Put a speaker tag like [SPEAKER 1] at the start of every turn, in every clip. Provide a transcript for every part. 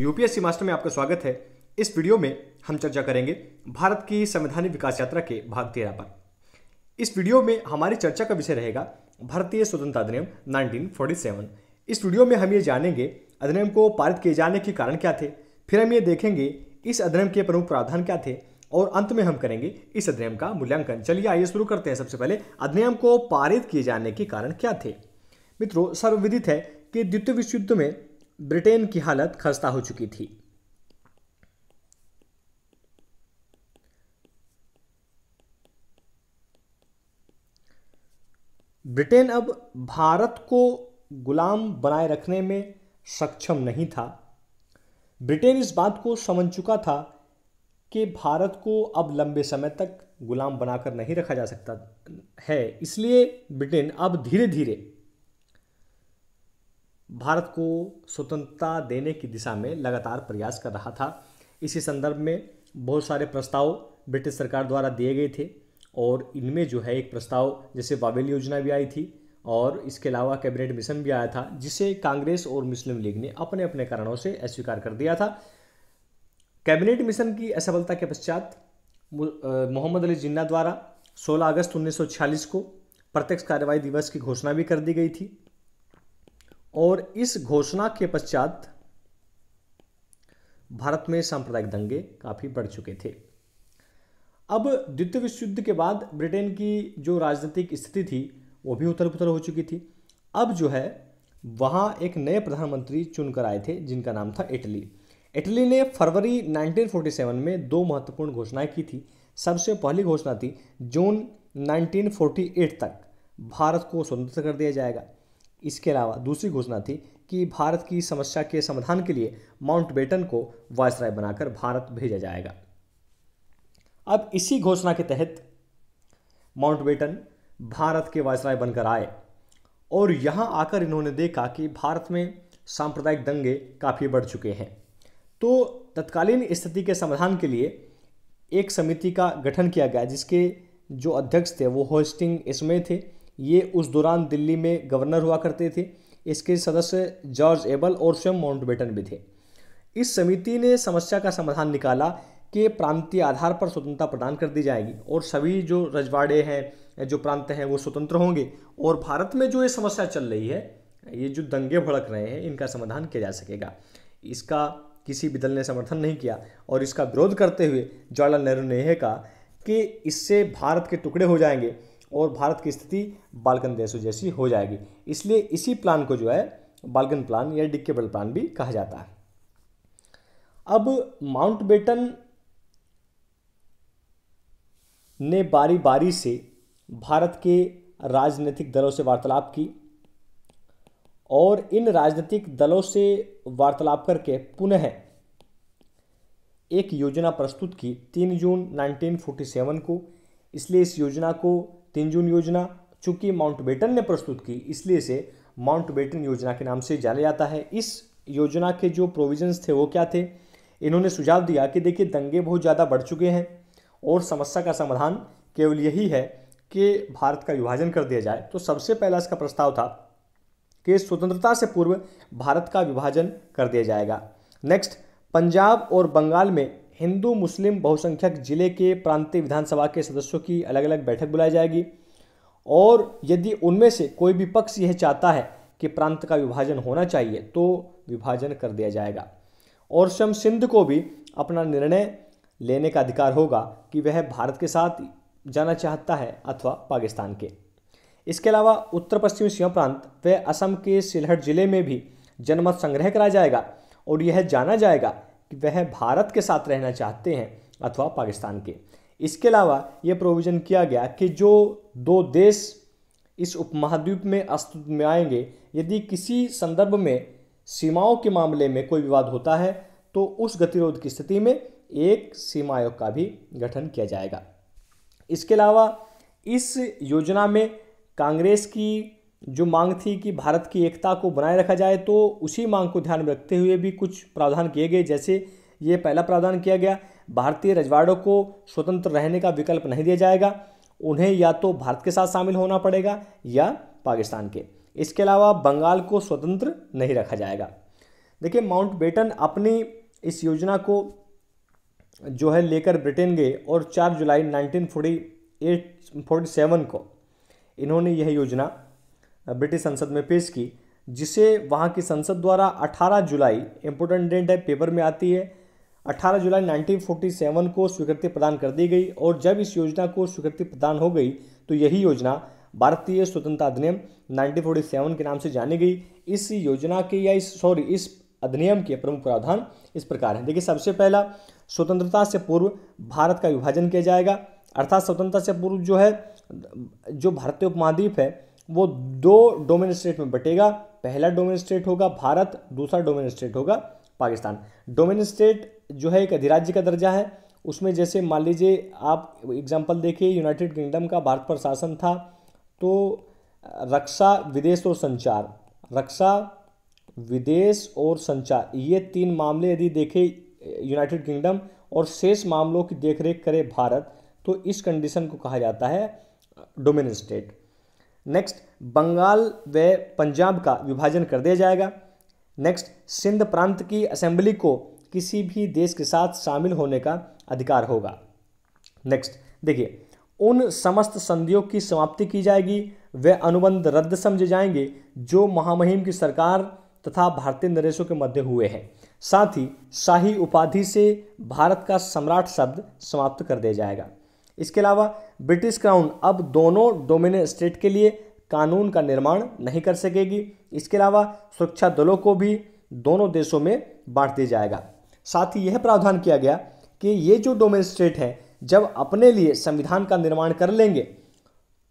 [SPEAKER 1] UPSC master में आपका स्वागत है इस वीडियो में हम चर्चा करेंगे भारत की संवैधानिक विकास यात्रा के भाग तेरह पर इस वीडियो में हमारी चर्चा का विषय रहेगा भारतीय स्वतंत्रता अधिनियम 1947। इस वीडियो में हम ये जानेंगे अधिनियम को पारित किए जाने के कारण क्या थे फिर हम ये देखेंगे इस अधिनियम के प्रमुख प्रावधान क्या थे और अंत में हम करेंगे इस अधिनियम का मूल्यांकन चलिए आइए शुरू करते हैं सबसे पहले अधिनियम को पारित किए जाने के कारण क्या थे मित्रों सर्वविदित है कि द्वितीय विश्व युद्ध में ब्रिटेन की हालत खस्ता हो चुकी थी ब्रिटेन अब भारत को गुलाम बनाए रखने में सक्षम नहीं था ब्रिटेन इस बात को समझ चुका था कि भारत को अब लंबे समय तक गुलाम बनाकर नहीं रखा जा सकता है इसलिए ब्रिटेन अब धीरे धीरे भारत को स्वतंत्रता देने की दिशा में लगातार प्रयास कर रहा था इसी संदर्भ में बहुत सारे प्रस्ताव ब्रिटिश सरकार द्वारा दिए गए थे और इनमें जो है एक प्रस्ताव जैसे बाबेल योजना भी आई थी और इसके अलावा कैबिनेट मिशन भी आया था जिसे कांग्रेस और मुस्लिम लीग ने अपने अपने कारणों से अस्वीकार कर दिया था कैबिनेट मिशन की असफलता के पश्चात मोहम्मद अली जिन्ना द्वारा 16 अगस्त 1946 को प्रत्यक्ष कार्यवाही दिवस की घोषणा भी कर दी गई थी और इस घोषणा के पश्चात भारत में सांप्रदायिक दंगे काफ़ी बढ़ चुके थे अब द्वितीय विश्व युद्ध के बाद ब्रिटेन की जो राजनीतिक स्थिति थी वो भी उथल पुथल हो चुकी थी अब जो है वहाँ एक नए प्रधानमंत्री चुनकर आए थे जिनका नाम था इटली इटली ने फरवरी 1947 में दो महत्वपूर्ण घोषणाएं की थी सबसे पहली घोषणा थी जून 1948 तक भारत को स्वतंत्र कर दिया जाएगा इसके अलावा दूसरी घोषणा थी कि भारत की समस्या के समाधान के लिए माउंटबेटन को वायसराय बनाकर भारत भेजा जाएगा अब इसी घोषणा के तहत माउंटबेटन भारत के वायसराय बनकर आए और यहाँ आकर इन्होंने देखा कि भारत में सांप्रदायिक दंगे काफ़ी बढ़ चुके हैं तो तत्कालीन स्थिति के समाधान के लिए एक समिति का गठन किया गया जिसके जो अध्यक्ष थे वो होस्टिंग इसमें थे ये उस दौरान दिल्ली में गवर्नर हुआ करते थे इसके सदस्य जॉर्ज एबल और स्वयं माउंटबेटन भी थे इस समिति ने समस्या का समाधान निकाला कि प्रांतीय आधार पर स्वतंत्रता प्रदान कर दी जाएगी और सभी जो रजवाड़े हैं जो प्रांत हैं वो स्वतंत्र होंगे और भारत में जो ये समस्या चल रही है ये जो दंगे भड़क रहे हैं इनका समाधान किया जा सकेगा इसका किसी भी दल ने समर्थन नहीं किया और इसका विरोध करते हुए जवाहरलाल नेहरू ने यह कहा कि इससे भारत के टुकड़े हो जाएंगे और भारत की स्थिति बाल्कन देशों जैसी हो जाएगी इसलिए इसी प्लान को जो है बाल्कन प्लान या डिक्केबल प्लान भी कहा जाता है अब माउंट बेटन ने बारी बारी से भारत के राजनीतिक दलों से वार्तालाप की और इन राजनीतिक दलों से वार्तालाप करके पुनः एक योजना प्रस्तुत की तीन जून 1947 को इसलिए इस योजना को तीन जून योजना चूंकि माउंटबेटन ने प्रस्तुत की इसलिए से माउंटबेटन योजना के नाम से जाना जाता है इस योजना के जो प्रोविजंस थे वो क्या थे इन्होंने सुझाव दिया कि देखिए दंगे बहुत ज़्यादा बढ़ चुके हैं और समस्या का समाधान केवल यही है कि भारत का विभाजन कर दिया जाए तो सबसे पहला इसका प्रस्ताव था कि स्वतंत्रता से पूर्व भारत का विभाजन कर दिया जाएगा नेक्स्ट पंजाब और बंगाल में हिंदू मुस्लिम बहुसंख्यक जिले के प्रांतीय विधानसभा के सदस्यों की अलग अलग बैठक बुलाई जाएगी और यदि उनमें से कोई भी पक्ष यह चाहता है कि प्रांत का विभाजन होना चाहिए तो विभाजन कर दिया जाएगा और स्वयं सिंध को भी अपना निर्णय लेने का अधिकार होगा कि वह भारत के साथ जाना चाहता है अथवा पाकिस्तान के इसके अलावा उत्तर पश्चिमी सीमा प्रांत व असम के सिलहट जिले में भी जनमत संग्रह कराया जाएगा और यह जाना जाएगा कि वह भारत के साथ रहना चाहते हैं अथवा पाकिस्तान के इसके अलावा ये प्रोविज़न किया गया कि जो दो देश इस उपमहाद्वीप में अस्तित्व में आएंगे यदि किसी संदर्भ में सीमाओं के मामले में कोई विवाद होता है तो उस गतिरोध की स्थिति में एक सीमा आयोग का भी गठन किया जाएगा इसके अलावा इस योजना में कांग्रेस की जो मांग थी कि भारत की एकता को बनाए रखा जाए तो उसी मांग को ध्यान में रखते हुए भी कुछ प्रावधान किए गए जैसे ये पहला प्रावधान किया गया भारतीय रजवाड़ों को स्वतंत्र रहने का विकल्प नहीं दिया जाएगा उन्हें या तो भारत के साथ शामिल होना पड़ेगा या पाकिस्तान के इसके अलावा बंगाल को स्वतंत्र नहीं रखा जाएगा देखिए माउंट बेटन अपनी इस योजना को जो है लेकर ब्रिटेन गए और 4 जुलाई 1948 फोर्टी सेवन को इन्होंने यह योजना ब्रिटिश संसद में पेश की जिसे वहाँ की संसद द्वारा 18 जुलाई इम्पोर्टेंट डेट है पेपर में आती है 18 जुलाई 1947 को स्वीकृति प्रदान कर दी गई और जब इस योजना को स्वीकृति प्रदान हो गई तो यही योजना भारतीय स्वतंत्रता अधिनियम 1947 के नाम से जानी गई इस योजना के या इस सॉरी इस अधिनियम के प्रमुख प्रावधान इस प्रकार हैं देखिए सबसे पहला स्वतंत्रता से पूर्व भारत का विभाजन किया जाएगा अर्थात स्वतंत्रता से पूर्व जो है जो भारतीय उपमहाद्वीप है वो दो डोमेन स्टेट में बटेगा पहला डोमेन स्टेट होगा भारत दूसरा डोमेन स्टेट होगा पाकिस्तान डोमेन स्टेट जो है एक अधिराज्य का दर्जा है उसमें जैसे मान लीजिए आप एग्जाम्पल देखिए यूनाइटेड किंगडम का भारत पर शासन था तो रक्षा विदेश और संचार रक्षा विदेश और संचार ये तीन मामले यदि देखे यूनाइटेड किंगडम और शेष मामलों की देखरेख करे भारत तो इस कंडीशन को कहा जाता है डोमिन स्टेट नेक्स्ट बंगाल व पंजाब का विभाजन कर दिया जाएगा नेक्स्ट सिंध प्रांत की असेंबली को किसी भी देश के साथ शामिल होने का अधिकार होगा नेक्स्ट देखिए उन समस्त संधियों की समाप्ति की जाएगी वे अनुबंध रद्द समझे जाएंगे जो महामहिम की सरकार तथा भारतीय नरेशों के मध्य हुए हैं साथ ही शाही उपाधि से भारत का सम्राट शब्द समाप्त कर दिया जाएगा इसके अलावा ब्रिटिश क्राउन अब दोनों डोमिनेंट स्टेट के लिए कानून का निर्माण नहीं कर सकेगी इसके अलावा सुरक्षा दलों को भी दोनों देशों में बांट दिया जाएगा साथ ही यह प्रावधान किया गया कि ये जो डोमेन स्टेट हैं जब अपने लिए संविधान का निर्माण कर लेंगे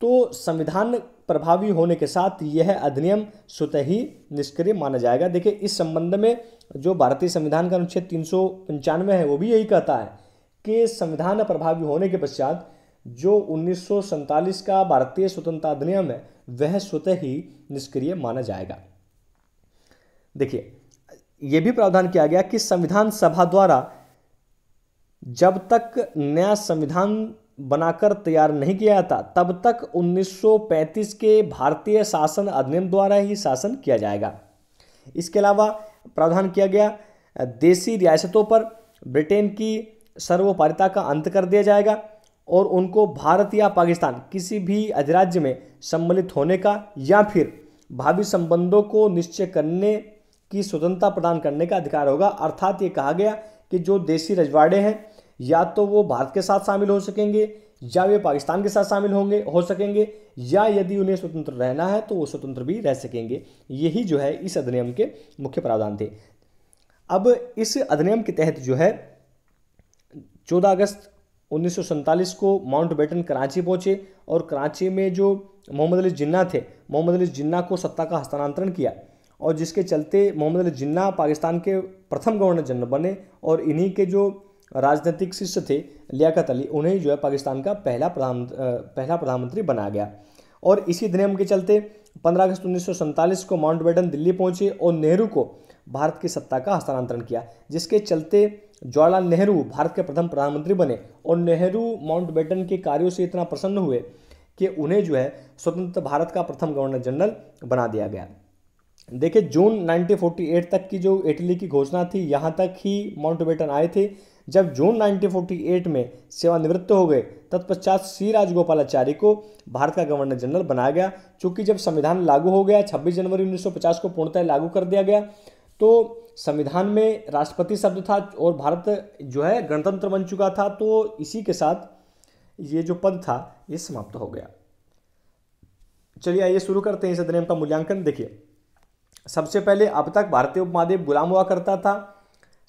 [SPEAKER 1] तो संविधान प्रभावी होने के साथ यह अधिनियम स्वतः ही निष्क्रिय माना जाएगा देखिए इस संबंध में जो भारतीय संविधान का अनुच्छेद तीन है वो भी यही कहता है के संविधान प्रभावी होने के पश्चात जो उन्नीस का भारतीय स्वतंत्रता अधिनियम है वह स्वतः ही निष्क्रिय माना जाएगा देखिए यह भी प्रावधान किया गया कि संविधान सभा द्वारा जब तक नया संविधान बनाकर तैयार नहीं किया जाता तब तक 1935 के भारतीय शासन अधिनियम द्वारा ही शासन किया जाएगा इसके अलावा प्रावधान किया गया देसी रियासतों पर ब्रिटेन की सर्वोपरिता का अंत कर दिया जाएगा और उनको भारत या पाकिस्तान किसी भी अधिराज्य में सम्मिलित होने का या फिर भावी संबंधों को निश्चय करने की स्वतंत्रता प्रदान करने का अधिकार होगा अर्थात ये कहा गया कि जो देसी रजवाड़े हैं या तो वो भारत के साथ शामिल हो सकेंगे या वे पाकिस्तान के साथ शामिल होंगे हो सकेंगे या यदि उन्हें स्वतंत्र रहना है तो वो स्वतंत्र भी रह सकेंगे यही जो है इस अधिनियम के मुख्य प्रावधान थे अब इस अधिनियम के तहत जो है चौदह अगस्त उन्नीस को माउंट बेटन कराची पहुंचे और कराची में जो मोहम्मद अली जिन्ना थे मोहम्मद अली जिन्ना को सत्ता का हस्तांतरण किया और जिसके चलते मोहम्मद अली जिन्ना पाकिस्तान के प्रथम गवर्नर जनरल बने और इन्हीं के जो राजनीतिक शिष्य थे लियाकत अली उन्हें जो है पाकिस्तान का पहला प्रधान पहला प्रधानमंत्री बनाया गया और इसी अधिनियम के चलते 15 अगस्त उन्नीस को माउंट दिल्ली पहुंचे और नेहरू को भारत की सत्ता का हस्तांतरण किया जिसके चलते जवाहरलाल नेहरू भारत के प्रथम प्रधानमंत्री बने और नेहरू माउंटबेटन के कार्यों से इतना प्रसन्न हुए कि उन्हें जो है स्वतंत्र भारत का प्रथम गवर्नर जनरल बना दिया गया देखिए जून 1948 तक की जो इटली की घोषणा थी यहाँ तक ही माउंटबेटन आए थे जब जून 1948 में सेवानिवृत्त हो गए तत्पश्चात सी राजगोपालाचारी को भारत का गवर्नर जनरल बनाया गया चूंकि जब संविधान लागू हो गया 26 जनवरी 1950 को पूर्णतः लागू कर दिया गया तो संविधान में राष्ट्रपति शब्द था और भारत जो है गणतंत्र बन चुका था तो इसी के साथ ये जो पद था ये समाप्त हो गया चलिए आइए शुरू करते हैं इस अधिनियम का मूल्यांकन देखिए सबसे पहले अब तक भारतीय उपमहाद्वीप गुलाम हुआ करता था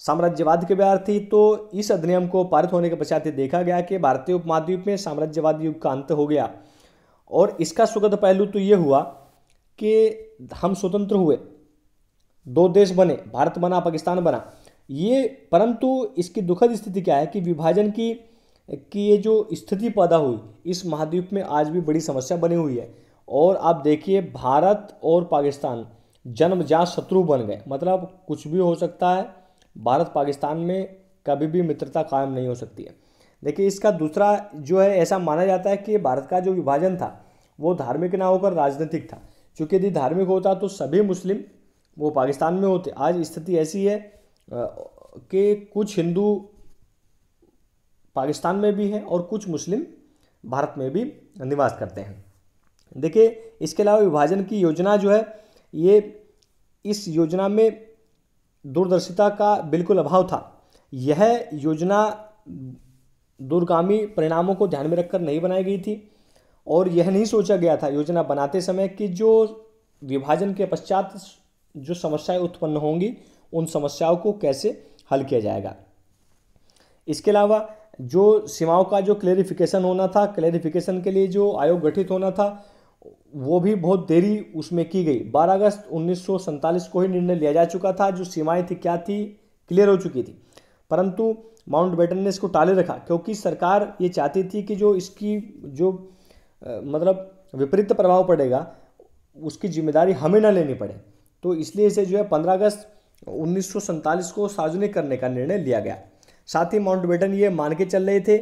[SPEAKER 1] साम्राज्यवाद के बिहार थी तो इस अधिनियम को पारित होने के पश्चात देखा गया कि भारतीय उपमहाद्वीप में साम्राज्यवाद युग का अंत हो गया और इसका सुगत पहलू तो ये हुआ कि हम स्वतंत्र हुए दो देश बने भारत बना पाकिस्तान बना ये परंतु इसकी दुखद स्थिति क्या है कि विभाजन की कि ये जो स्थिति पैदा हुई इस महाद्वीप में आज भी बड़ी समस्या बनी हुई है और आप देखिए भारत और पाकिस्तान जन्मजात शत्रु बन गए मतलब कुछ भी हो सकता है भारत पाकिस्तान में कभी भी मित्रता कायम नहीं हो सकती है देखिए इसका दूसरा जो है ऐसा माना जाता है कि भारत का जो विभाजन था वो धार्मिक ना होकर राजनीतिक था क्योंकि यदि धार्मिक होता तो सभी मुस्लिम वो पाकिस्तान में होते आज स्थिति ऐसी है कि कुछ हिंदू पाकिस्तान में भी हैं और कुछ मुस्लिम भारत में भी निवास करते हैं देखिए इसके अलावा विभाजन की योजना जो है ये इस योजना में दूरदर्शिता का बिल्कुल अभाव था यह योजना दूरगामी परिणामों को ध्यान में रखकर नहीं बनाई गई थी और यह नहीं सोचा गया था योजना बनाते समय कि जो विभाजन के पश्चात जो समस्याएं उत्पन्न होंगी उन समस्याओं को कैसे हल किया जाएगा इसके अलावा जो सीमाओं का जो क्लेरिफिकेशन होना था क्लेरिफिकेशन के लिए जो आयोग गठित होना था वो भी बहुत देरी उसमें की गई 12 अगस्त उन्नीस को ही निर्णय लिया जा चुका था जो सीमाएं थी क्या थी क्लियर हो चुकी थी परंतु माउंट बेटन ने इसको टाले रखा क्योंकि सरकार ये चाहती थी कि जो इसकी जो मतलब विपरीत प्रभाव पड़ेगा उसकी जिम्मेदारी हमें न लेनी पड़े तो इसलिए इसे जो है पंद्रह अगस्त उन्नीस को सार्वजनिक करने का निर्णय लिया गया साथ ही माउंटबेटन ये मान के चल रहे थे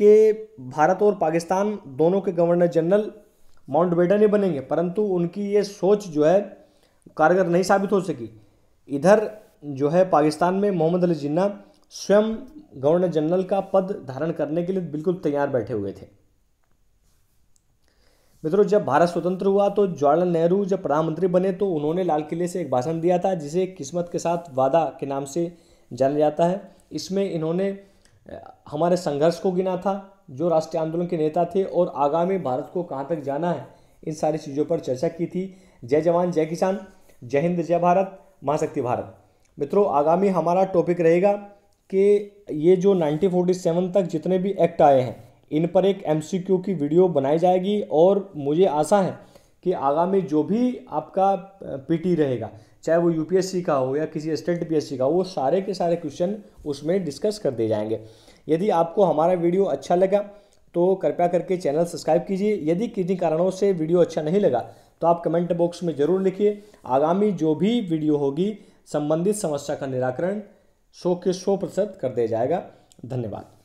[SPEAKER 1] कि भारत और पाकिस्तान दोनों के गवर्नर जनरल माउंटबेटन ही बनेंगे परंतु उनकी ये सोच जो है कारगर नहीं साबित हो सकी इधर जो है पाकिस्तान में मोहम्मद अली जिन्ना स्वयं गवर्नर जनरल का पद धारण करने के लिए बिल्कुल तैयार बैठे हुए थे मित्रों जब भारत स्वतंत्र हुआ तो जवाहरलाल नेहरू जब प्रधानमंत्री बने तो उन्होंने लाल किले से एक भाषण दिया था जिसे किस्मत के साथ वादा के नाम से जाना जाता है इसमें इन्होंने हमारे संघर्ष को गिना था जो राष्ट्रीय आंदोलन के नेता थे और आगामी भारत को कहाँ तक जाना है इन सारी चीज़ों पर चर्चा की थी जय जवान जय किसान जय हिंद जय भारत महाशक्ति भारत मित्रों आगामी हमारा टॉपिक रहेगा कि ये जो 1947 तक जितने भी एक्ट आए हैं इन पर एक एमसीक्यू की वीडियो बनाई जाएगी और मुझे आशा है कि आगामी जो भी आपका पीटी रहेगा चाहे वो यूपीएससी का हो या किसी स्टेट पीएससी का हो वो सारे के सारे क्वेश्चन उसमें डिस्कस कर दिए जाएंगे यदि आपको हमारा वीडियो अच्छा लगा तो कृपया करके चैनल सब्सक्राइब कीजिए यदि किसी कारणों से वीडियो अच्छा नहीं लगा तो आप कमेंट बॉक्स में ज़रूर लिखिए आगामी जो भी वीडियो होगी संबंधित समस्या का निराकरण सौ के सौ प्रतिशत कर दिया जाएगा धन्यवाद